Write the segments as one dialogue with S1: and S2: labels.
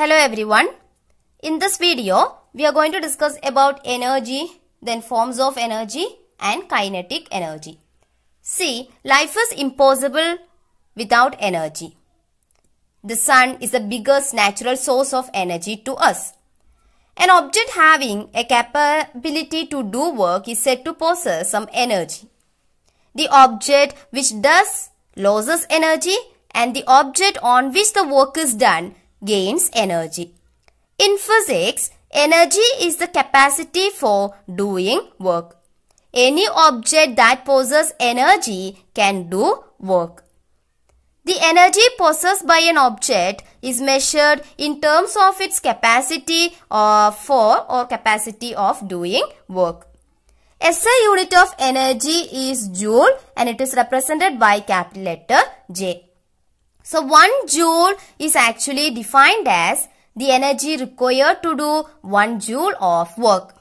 S1: Hello everyone. In this video, we are going to discuss about energy, then forms of energy and kinetic energy. See, life is impossible without energy. The sun is the biggest natural source of energy to us. An object having a capability to do work is said to possess some energy. The object which does loses energy and the object on which the work is done gains energy. In physics, energy is the capacity for doing work. Any object that possesses energy can do work. The energy possessed by an object is measured in terms of its capacity uh, for or capacity of doing work. SI unit of energy is joule and it is represented by capital letter J. So 1 joule is actually defined as the energy required to do 1 joule of work.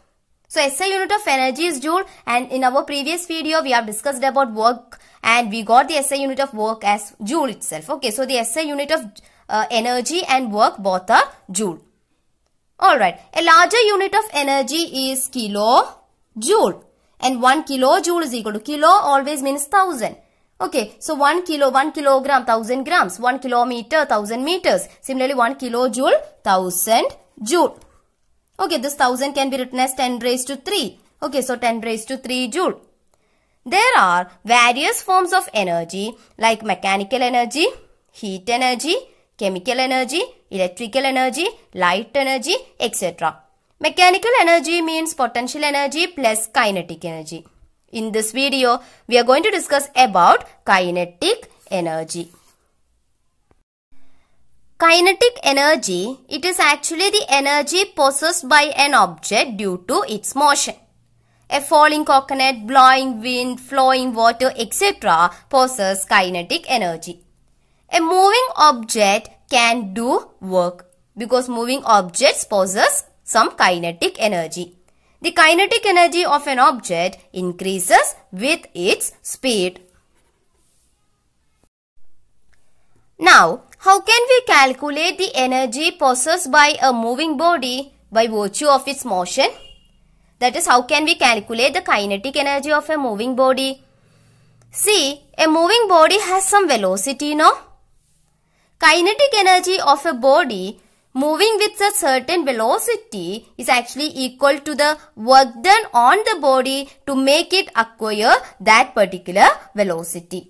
S1: So SI unit of energy is joule and in our previous video we have discussed about work and we got the SI unit of work as joule itself. Okay, so the SI unit of uh, energy and work both are joule. Alright, a larger unit of energy is kilo joule and 1 kilo joule is equal to kilo always means 1000 Okay, so 1 kilo, 1 kilogram, 1000 grams, 1 kilometer, 1000 meters. Similarly, 1 kilojoule, 1000 joule. Okay, this 1000 can be written as 10 raised to 3. Okay, so 10 raised to 3 joule. There are various forms of energy like mechanical energy, heat energy, chemical energy, electrical energy, light energy, etc. Mechanical energy means potential energy plus kinetic energy. In this video, we are going to discuss about kinetic energy. Kinetic energy, it is actually the energy possessed by an object due to its motion. A falling coconut, blowing wind, flowing water, etc. possess kinetic energy. A moving object can do work because moving objects possess some kinetic energy. The kinetic energy of an object increases with its speed. Now, how can we calculate the energy possessed by a moving body by virtue of its motion? That is, how can we calculate the kinetic energy of a moving body? See, a moving body has some velocity, no? Kinetic energy of a body moving with a certain velocity is actually equal to the work done on the body to make it acquire that particular velocity.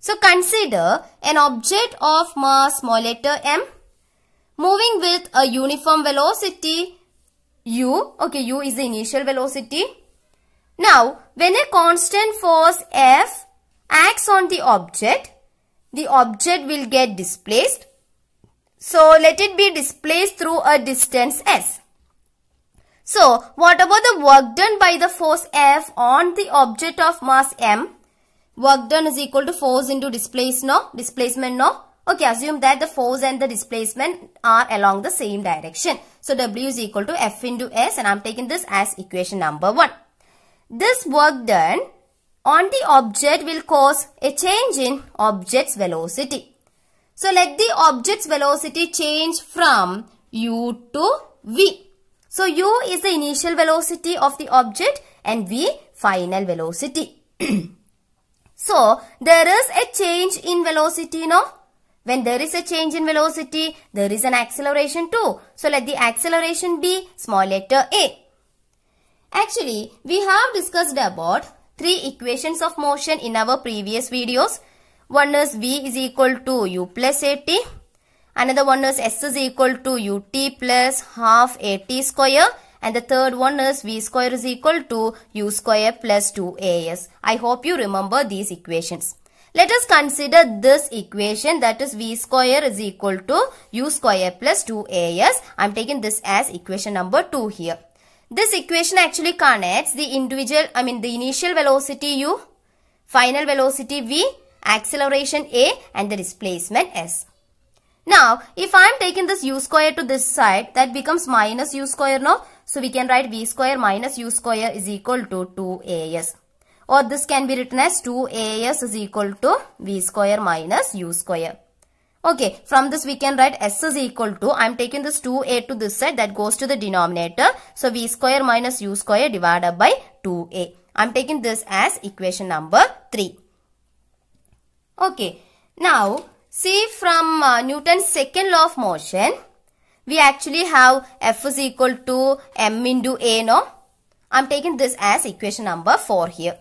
S1: So consider an object of mass small letter m moving with a uniform velocity u. Okay, u is the initial velocity. Now, when a constant force F acts on the object, the object will get displaced so let it be displaced through a distance s. So what about the work done by the force F on the object of mass m? Work done is equal to force into displacement no? Displacement no? Okay, assume that the force and the displacement are along the same direction. So W is equal to F into S and I'm taking this as equation number 1. This work done on the object will cause a change in object's velocity. So let the object's velocity change from u to v. So u is the initial velocity of the object and v final velocity. so there is a change in velocity no? When there is a change in velocity, there is an acceleration too. So let the acceleration be small letter a. Actually, we have discussed about three equations of motion in our previous videos. One is V is equal to U plus AT. Another one is S is equal to UT plus half AT square. And the third one is V square is equal to U square plus 2AS. I hope you remember these equations. Let us consider this equation that is V square is equal to U square plus 2AS. I am taking this as equation number 2 here. This equation actually connects the individual, I mean the initial velocity U, final velocity V acceleration A and the displacement S. Now, if I am taking this u square to this side, that becomes minus u square, no? So, we can write v square minus u square is equal to 2as. Or this can be written as 2as is equal to v square minus u square. Okay, from this we can write s is equal to, I am taking this 2a to this side, that goes to the denominator. So, v square minus u square divided by 2a. I am taking this as equation number 3. Okay, now see from uh, Newton's second law of motion, we actually have F is equal to M into A, no? I'm taking this as equation number 4 here.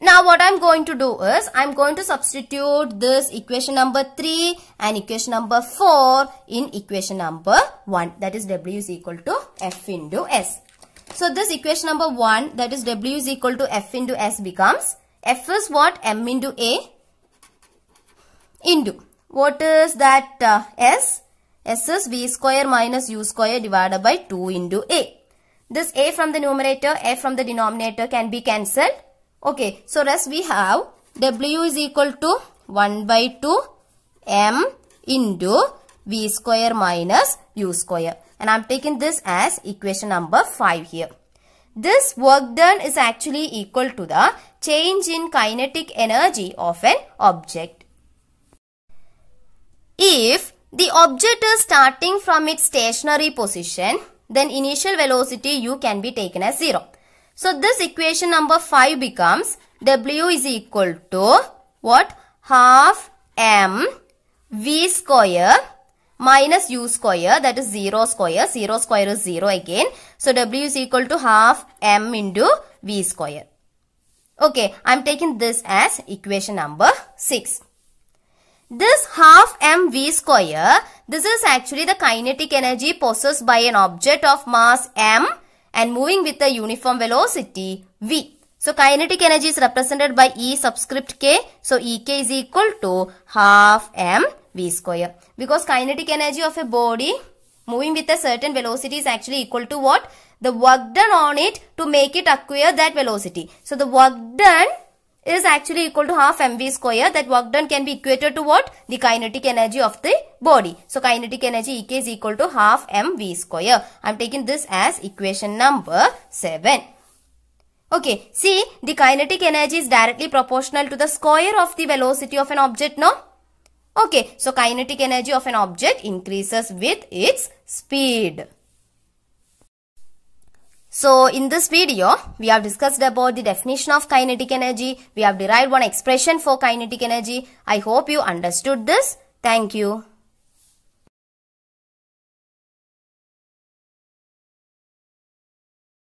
S1: Now what I'm going to do is, I'm going to substitute this equation number 3 and equation number 4 in equation number 1. That is W is equal to F into S. So this equation number 1 that is W is equal to F into S becomes F is what? M into A into what is that uh, S? S is V square minus U square divided by 2 into A. This A from the numerator, A from the denominator can be cancelled. Okay, so rest we have W is equal to 1 by 2 M into V square minus U square. And I'm taking this as equation number 5 here. This work done is actually equal to the change in kinetic energy of an object. If the object is starting from its stationary position, then initial velocity u can be taken as 0. So this equation number 5 becomes w is equal to what? Half m v square minus u square that is 0 square. 0 square is 0 again. So w is equal to half m into v square. Okay, I am taking this as equation number 6. This half mv square, this is actually the kinetic energy possessed by an object of mass m and moving with a uniform velocity v. So kinetic energy is represented by E subscript k. So Ek is equal to half mv square. Because kinetic energy of a body moving with a certain velocity is actually equal to what? The work done on it to make it acquire that velocity. So the work done is actually equal to half mv square that work done can be equated to what? The kinetic energy of the body. So kinetic energy Ek is equal to half mv square. I am taking this as equation number 7. Okay, see the kinetic energy is directly proportional to the square of the velocity of an object, no? Okay, so kinetic energy of an object increases with its speed. So in this video, we have discussed about the definition of kinetic energy. We have derived one expression for kinetic energy. I hope you understood this. Thank you.